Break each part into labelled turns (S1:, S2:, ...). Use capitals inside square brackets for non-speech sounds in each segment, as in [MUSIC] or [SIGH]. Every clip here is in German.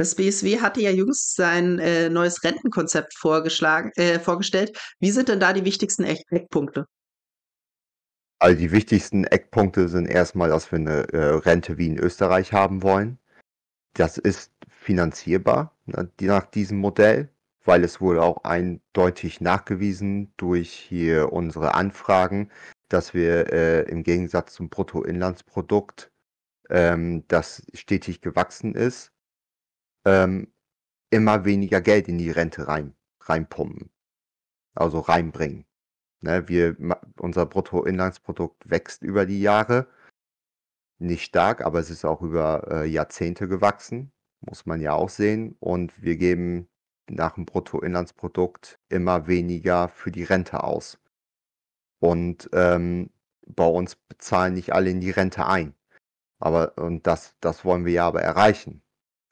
S1: Das BSW hatte ja jüngst sein äh, neues Rentenkonzept vorgeschlagen, äh, vorgestellt. Wie sind denn da die wichtigsten Eckpunkte?
S2: Also die wichtigsten Eckpunkte sind erstmal, dass wir eine äh, Rente wie in Österreich haben wollen. Das ist finanzierbar ne, nach diesem Modell, weil es wurde auch eindeutig nachgewiesen durch hier unsere Anfragen, dass wir äh, im Gegensatz zum Bruttoinlandsprodukt, ähm, das stetig gewachsen ist, ähm, immer weniger Geld in die Rente rein, reinpumpen. Also reinbringen. Ne, wir, unser Bruttoinlandsprodukt wächst über die Jahre. Nicht stark, aber es ist auch über äh, Jahrzehnte gewachsen. Muss man ja auch sehen. Und wir geben nach dem Bruttoinlandsprodukt immer weniger für die Rente aus. Und ähm, bei uns bezahlen nicht alle in die Rente ein. Aber und das, das wollen wir ja aber erreichen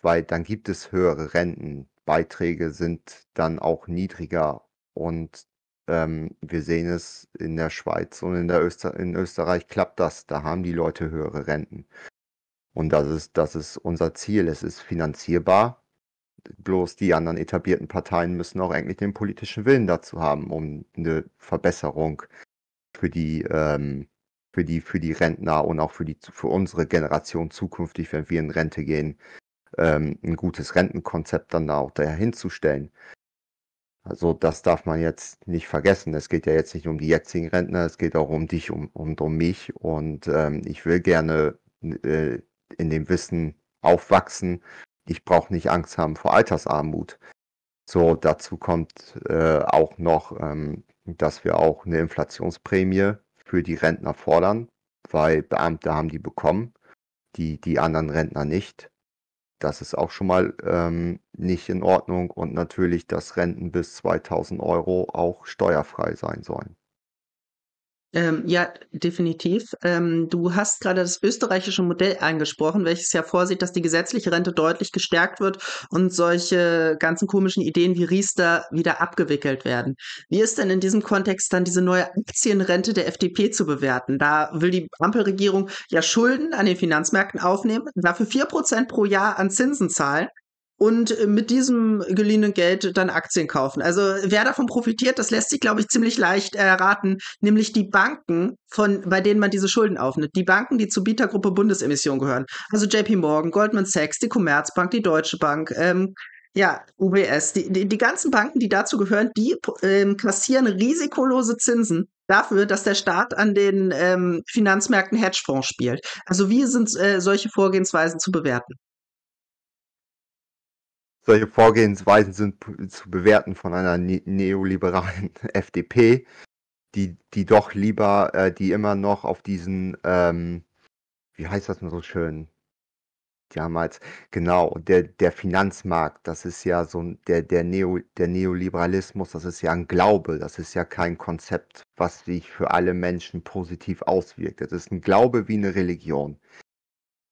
S2: weil dann gibt es höhere Renten. Beiträge sind dann auch niedriger und ähm, wir sehen es in der Schweiz und in, der Öster in Österreich klappt das. Da haben die Leute höhere Renten. Und das ist, das ist unser Ziel. Es ist finanzierbar. Bloß die anderen etablierten Parteien müssen auch eigentlich den politischen Willen dazu haben, um eine Verbesserung für die, ähm, für die, für die Rentner und auch für, die, für unsere Generation zukünftig, wenn wir in Rente gehen, ähm, ein gutes Rentenkonzept dann da auch dahinzustellen. Also das darf man jetzt nicht vergessen. Es geht ja jetzt nicht um die jetzigen Rentner, es geht auch um dich und um, um, mich. Und ähm, ich will gerne äh, in dem Wissen aufwachsen. Ich brauche nicht Angst haben vor Altersarmut. So, dazu kommt äh, auch noch, ähm, dass wir auch eine Inflationsprämie für die Rentner fordern, weil Beamte haben die bekommen, die, die anderen Rentner nicht. Das ist auch schon mal ähm, nicht in Ordnung und natürlich, dass Renten bis 2000 Euro auch steuerfrei sein sollen.
S1: Ähm, ja, definitiv. Ähm, du hast gerade das österreichische Modell angesprochen, welches ja vorsieht, dass die gesetzliche Rente deutlich gestärkt wird und solche ganzen komischen Ideen wie Riester wieder abgewickelt werden. Wie ist denn in diesem Kontext dann diese neue Aktienrente der FDP zu bewerten? Da will die Ampelregierung ja Schulden an den Finanzmärkten aufnehmen, dafür vier Prozent pro Jahr an Zinsen zahlen und äh, mit diesem geliehenen Geld dann Aktien kaufen. Also wer davon profitiert, das lässt sich, glaube ich, ziemlich leicht äh, erraten, nämlich die Banken, von, bei denen man diese Schulden aufnimmt. Die Banken, die zur Bietergruppe Bundesemission gehören. Also JP Morgan, Goldman Sachs, die Commerzbank, die Deutsche Bank, ähm, ja, UBS. Die, die, die ganzen Banken, die dazu gehören, die ähm, kassieren risikolose Zinsen dafür, dass der Staat an den ähm, Finanzmärkten Hedgefonds spielt. Also wie sind äh, solche Vorgehensweisen zu bewerten?
S2: solche Vorgehensweisen sind zu bewerten von einer ne-, neoliberalen [LAUGHS] FDP, die, die doch lieber, äh, die immer noch auf diesen, ähm, wie heißt das mal so schön? Damals, genau, der, der Finanzmarkt, das ist ja so ein, der, der, Neo, der Neoliberalismus, das ist ja ein Glaube, das ist ja kein Konzept, was sich für alle Menschen positiv auswirkt. Das ist ein Glaube wie eine Religion.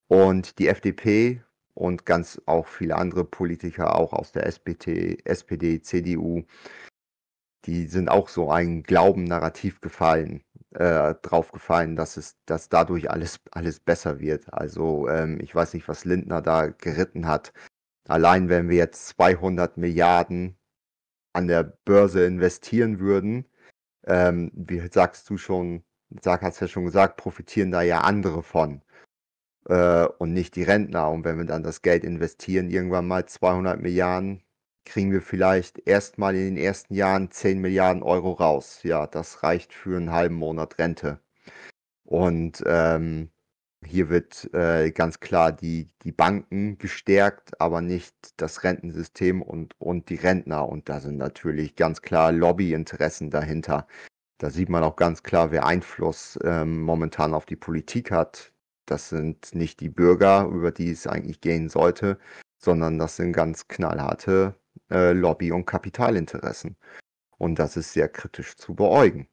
S2: Und die FDP und ganz auch viele andere Politiker, auch aus der SPT, SPD, CDU, die sind auch so ein Glauben-Narrativ gefallen, äh, drauf gefallen, dass es, dass dadurch alles, alles besser wird. Also ähm, ich weiß nicht, was Lindner da geritten hat. Allein wenn wir jetzt 200 Milliarden an der Börse investieren würden, ähm, wie sagst du schon, sag, es ja schon gesagt, profitieren da ja andere von äh, und nicht die Rentner. Und wenn wir dann das Geld investieren, irgendwann mal 200 Milliarden, kriegen wir vielleicht erstmal in den ersten Jahren 10 Milliarden Euro raus. Ja, das reicht für einen halben Monat Rente. Und ähm, hier wird äh, ganz klar die, die Banken gestärkt, aber nicht das Rentensystem und, und die Rentner. Und da sind natürlich ganz klar Lobbyinteressen dahinter. Da sieht man auch ganz klar, wer Einfluss ähm, momentan auf die Politik hat. Das sind nicht die Bürger, über die es eigentlich gehen sollte, sondern das sind ganz knallharte äh, Lobby- und Kapitalinteressen. Und das ist sehr kritisch zu beäugen.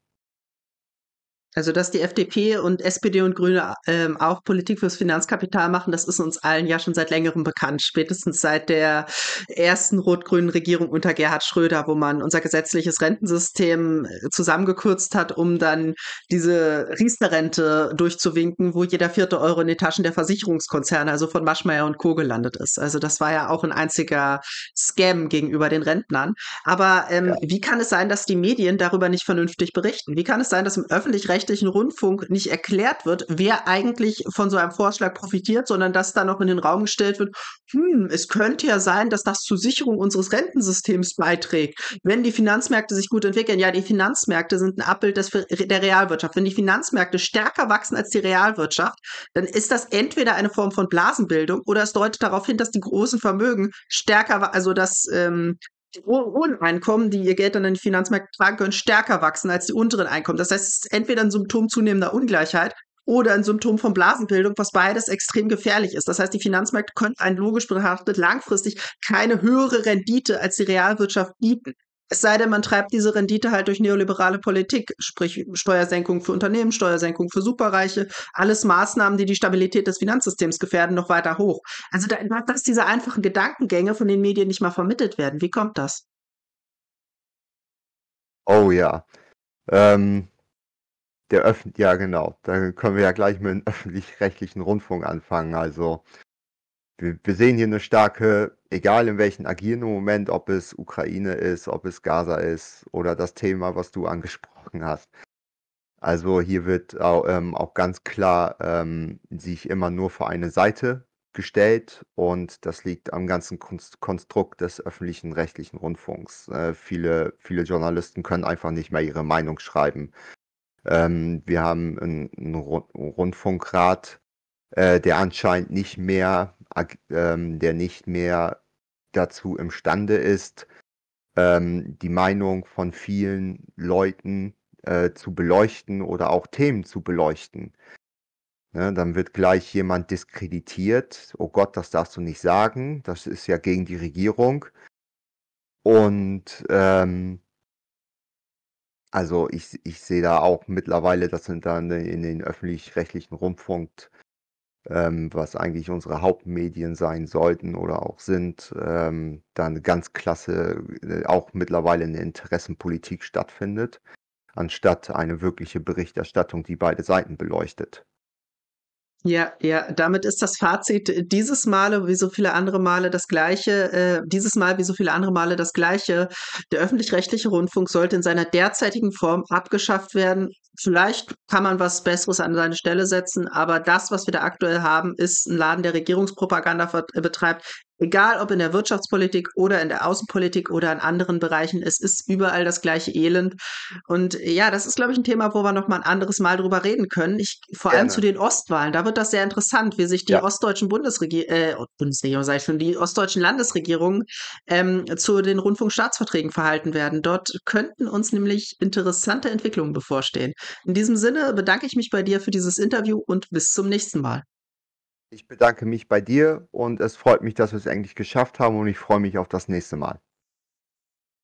S1: Also, dass die FDP und SPD und Grüne ähm, auch Politik fürs Finanzkapital machen, das ist uns allen ja schon seit längerem bekannt. Spätestens seit der ersten rot-grünen Regierung unter Gerhard Schröder, wo man unser gesetzliches Rentensystem äh, zusammengekürzt hat, um dann diese Riester-Rente durchzuwinken, wo jeder vierte Euro in den Taschen der Versicherungskonzerne, also von Maschmeyer und Co. gelandet ist. Also, das war ja auch ein einziger Scam gegenüber den Rentnern. Aber ähm, ja. wie kann es sein, dass die Medien darüber nicht vernünftig berichten? Wie kann es sein, dass im öffentlich-rechtlichen öffentlich-rechtlichen Rundfunk nicht erklärt wird, wer eigentlich von so einem Vorschlag profitiert, sondern dass da noch in den Raum gestellt wird, hm, es könnte ja sein, dass das zur Sicherung unseres Rentensystems beiträgt. Wenn die Finanzmärkte sich gut entwickeln, ja, die Finanzmärkte sind ein Abbild des, der Realwirtschaft. Wenn die Finanzmärkte stärker wachsen als die Realwirtschaft, dann ist das entweder eine Form von Blasenbildung oder es deutet darauf hin, dass die großen Vermögen stärker, also dass ähm, die hohen Einkommen, die ihr Geld dann in den Finanzmärkten tragen können, stärker wachsen als die unteren Einkommen. Das heißt, es ist entweder ein Symptom zunehmender Ungleichheit oder ein Symptom von Blasenbildung, was beides extrem gefährlich ist. Das heißt, die Finanzmärkte können ein logisch betrachtet langfristig keine höhere Rendite als die Realwirtschaft bieten. Es sei denn, man treibt diese Rendite halt durch neoliberale Politik, sprich Steuersenkung für Unternehmen, Steuersenkung für Superreiche, alles Maßnahmen, die die Stabilität des Finanzsystems gefährden, noch weiter hoch. Also da, dass diese einfachen Gedankengänge von den Medien nicht mal vermittelt werden. Wie kommt das?
S2: Oh ja. Ähm, der Öff ja genau. Dann können wir ja gleich mit dem öffentlich-rechtlichen Rundfunk anfangen. Also wir, wir sehen hier eine starke, egal in welchem agierenden Moment, ob es Ukraine ist, ob es Gaza ist oder das Thema, was du angesprochen hast. Also hier wird auch, ähm, auch ganz klar ähm, sich immer nur für eine Seite gestellt und das liegt am ganzen Konstrukt des öffentlichen rechtlichen Rundfunks. Äh, viele, viele Journalisten können einfach nicht mehr ihre Meinung schreiben. Ähm, wir haben einen, einen Rundfunkrat, äh, der anscheinend nicht mehr, ähm, der nicht mehr dazu imstande ist, ähm, die Meinung von vielen Leuten äh, zu beleuchten oder auch Themen zu beleuchten. Ne, dann wird gleich jemand diskreditiert. Oh Gott, das darfst du nicht sagen. Das ist ja gegen die Regierung. Und ähm, also ich, ich sehe da auch mittlerweile, das sind dann in den öffentlich-rechtlichen Rundfunk, ähm, was eigentlich unsere Hauptmedien sein sollten oder auch sind, ähm, dann ganz klasse äh, auch mittlerweile eine Interessenpolitik stattfindet, anstatt eine wirkliche Berichterstattung, die beide Seiten beleuchtet.
S1: Ja, ja, damit ist das Fazit dieses Male wie so viele andere Male das gleiche, äh, dieses Mal wie so viele andere Male das gleiche. Der öffentlich-rechtliche Rundfunk sollte in seiner derzeitigen Form abgeschafft werden. Vielleicht kann man was Besseres an seine Stelle setzen, aber das, was wir da aktuell haben, ist ein Laden, der Regierungspropaganda betreibt, Egal ob in der Wirtschaftspolitik oder in der Außenpolitik oder in anderen Bereichen, es ist überall das gleiche Elend. Und ja, das ist, glaube ich, ein Thema, wo wir nochmal ein anderes Mal drüber reden können. Ich, vor Gerne. allem zu den Ostwahlen. Da wird das sehr interessant, wie sich die ja. ostdeutschen Bundesregierungen, äh, Bundesregierung, sage ich schon, die ostdeutschen Landesregierungen ähm, zu den Rundfunkstaatsverträgen verhalten werden. Dort könnten uns nämlich interessante Entwicklungen bevorstehen. In diesem Sinne bedanke ich mich bei dir für dieses Interview und bis zum nächsten Mal.
S2: Ich bedanke mich bei dir und es freut mich, dass wir es eigentlich geschafft haben und ich freue mich auf das nächste Mal.